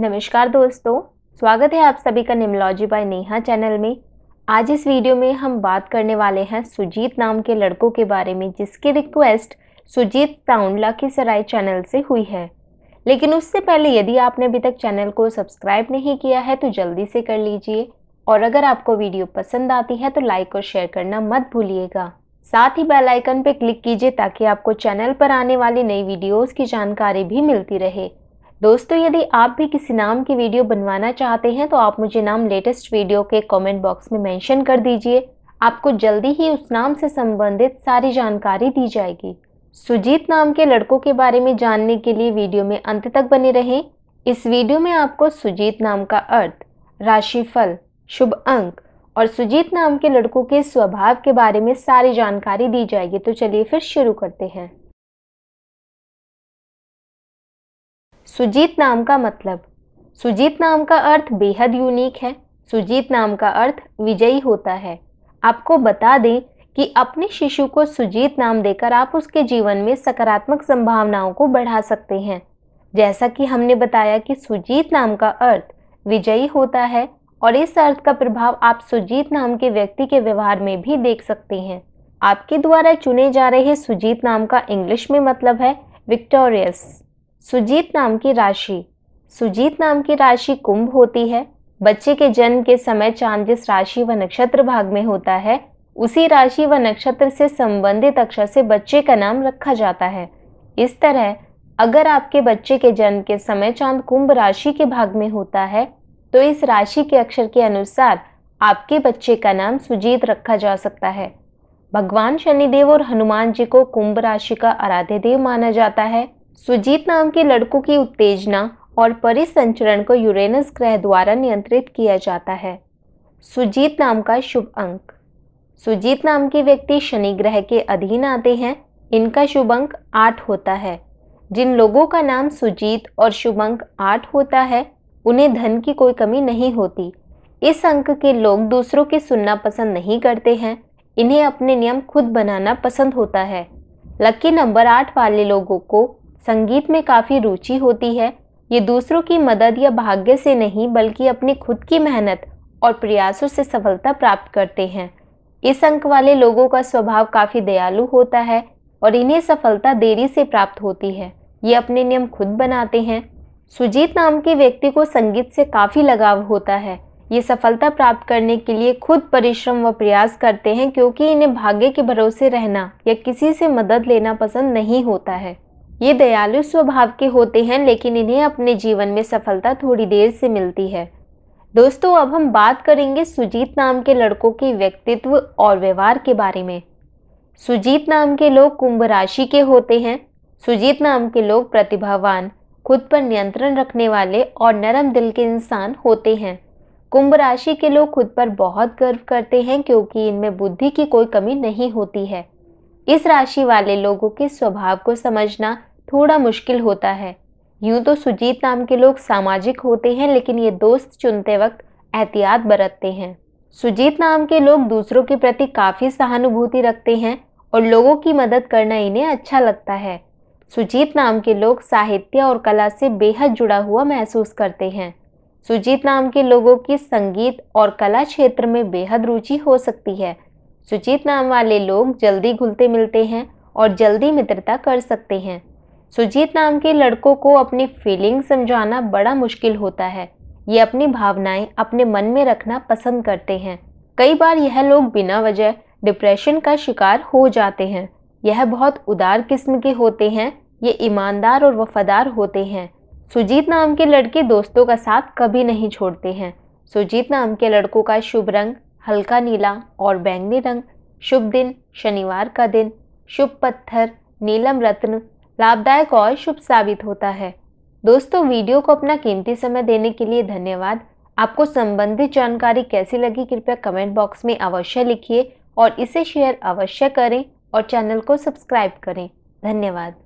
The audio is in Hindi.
नमस्कार दोस्तों स्वागत है आप सभी का निमलॉजी बाय नेहा चैनल में आज इस वीडियो में हम बात करने वाले हैं सुजीत नाम के लड़कों के बारे में जिसकी रिक्वेस्ट सुजीत ताउंडला की सराय चैनल से हुई है लेकिन उससे पहले यदि आपने अभी तक चैनल को सब्सक्राइब नहीं किया है तो जल्दी से कर लीजिए और अगर आपको वीडियो पसंद आती है तो लाइक और शेयर करना मत भूलिएगा साथ ही बेल आइकन पर क्लिक कीजिए ताकि आपको चैनल पर आने वाली नई वीडियोस की जानकारी भी मिलती रहे दोस्तों यदि आप भी किसी नाम की वीडियो बनवाना चाहते हैं तो आप मुझे नाम लेटेस्ट वीडियो के कमेंट बॉक्स में मेंशन कर दीजिए आपको जल्दी ही उस नाम से संबंधित सारी जानकारी दी जाएगी सुजीत नाम के लड़कों के बारे में जानने के लिए वीडियो में अंत तक बने रहें इस वीडियो में आपको सुजीत नाम का अर्थ राशिफल शुभ अंक और सुजीत नाम के लड़कों के स्वभाव के बारे में सारी जानकारी दी जाएगी तो चलिए फिर शुरू करते हैं सुजीत नाम का मतलब सुजीत नाम का अर्थ बेहद यूनिक है सुजीत नाम का अर्थ विजयी होता है आपको बता दें कि अपने शिशु को सुजीत नाम देकर आप उसके जीवन में सकारात्मक संभावनाओं को बढ़ा सकते हैं जैसा कि हमने बताया कि सुजीत नाम का अर्थ विजयी होता है और इस अर्थ का प्रभाव आप सुजीत नाम के व्यक्ति के व्यवहार में भी देख सकते हैं आपके द्वारा चुने जा रहे सुजीत नाम का इंग्लिश में मतलब है विक्टोरियस सुजीत नाम की राशि सुजीत नाम की राशि कुंभ होती है बच्चे के जन्म के समय चांद जिस राशि व नक्षत्र भाग में होता है उसी राशि व नक्षत्र से संबंधित अक्षर से बच्चे का नाम रखा जाता है इस तरह अगर आपके बच्चे के जन्म के समय चांद कुंभ राशि के भाग में होता है तो इस राशि के अक्षर के अनुसार आपके बच्चे का नाम सुजीत रखा जा सकता है भगवान शनिदेव और हनुमान जी को कुंभ राशि का आराध्य देव माना जाता है सुजीत नाम के लड़कों की उत्तेजना और परिसंचरण को यूरेनस ग्रह द्वारा नियंत्रित किया जाता है सुजीत नाम का शुभ अंक सुजीत नाम के व्यक्ति शनि ग्रह के अधीन आते हैं इनका शुभ अंक आठ होता है जिन लोगों का नाम सुजीत और शुभ अंक आठ होता है उन्हें धन की कोई कमी नहीं होती इस अंक के लोग दूसरों के सुनना पसंद नहीं करते हैं इन्हें अपने नियम खुद बनाना पसंद होता है लकी नंबर आठ वाले लोगों को संगीत में काफ़ी रुचि होती है ये दूसरों की मदद या भाग्य से नहीं बल्कि अपनी खुद की मेहनत और प्रयासों से सफलता प्राप्त करते हैं इस अंक वाले लोगों का स्वभाव काफ़ी दयालु होता है और इन्हें सफलता देरी से प्राप्त होती है ये अपने नियम खुद बनाते हैं सुजीत नाम के व्यक्ति को संगीत से काफ़ी लगाव होता है ये सफलता प्राप्त करने के लिए खुद परिश्रम व प्रयास करते हैं क्योंकि इन्हें भाग्य के भरोसे रहना या किसी से मदद लेना पसंद नहीं होता है ये दयालु स्वभाव के होते हैं लेकिन इन्हें अपने जीवन में सफलता थोड़ी देर से मिलती है दोस्तों अब हम बात करेंगे सुजीत नाम के लड़कों के व्यक्तित्व और व्यवहार के बारे में सुजीत नाम के लोग कुंभ राशि के होते हैं सुजीत नाम के लोग प्रतिभावान खुद पर नियंत्रण रखने वाले और नरम दिल के इंसान होते हैं कुंभ राशि के लोग खुद पर बहुत गर्व करते हैं क्योंकि इनमें बुद्धि की कोई कमी नहीं होती है इस राशि वाले लोगों के स्वभाव को समझना थोड़ा मुश्किल होता है यूं तो सुजीत नाम के लोग सामाजिक होते हैं लेकिन ये दोस्त चुनते वक्त एहतियात बरतते हैं सुजीत नाम के लोग दूसरों के प्रति काफ़ी सहानुभूति रखते हैं और लोगों की मदद करना इन्हें अच्छा लगता है सुजीत नाम के लोग साहित्य और कला से बेहद जुड़ा हुआ महसूस करते हैं सुजीत नाम के लोगों की संगीत और कला क्षेत्र में बेहद रुचि हो सकती है सुजीत नाम वाले लोग जल्दी घुलते मिलते हैं और जल्दी मित्रता कर सकते हैं सुजीत नाम के लड़कों को अपनी फीलिंग समझाना बड़ा मुश्किल होता है ये अपनी भावनाएं अपने मन में रखना पसंद करते हैं कई बार यह लोग बिना वजह डिप्रेशन का शिकार हो जाते हैं यह बहुत उदार किस्म के होते हैं ये ईमानदार और वफादार होते हैं सुजीत नाम के लड़के दोस्तों का साथ कभी नहीं छोड़ते हैं सुजीत नाम के लड़कों का शुभ रंग हल्का नीला और बैंगनी रंग शुभ दिन शनिवार का दिन शुभ पत्थर नीलम रत्न लाभदायक और शुभ साबित होता है दोस्तों वीडियो को अपना कीमती समय देने के लिए धन्यवाद आपको संबंधित जानकारी कैसी लगी कृपया कमेंट बॉक्स में अवश्य लिखिए और इसे शेयर अवश्य करें और चैनल को सब्सक्राइब करें धन्यवाद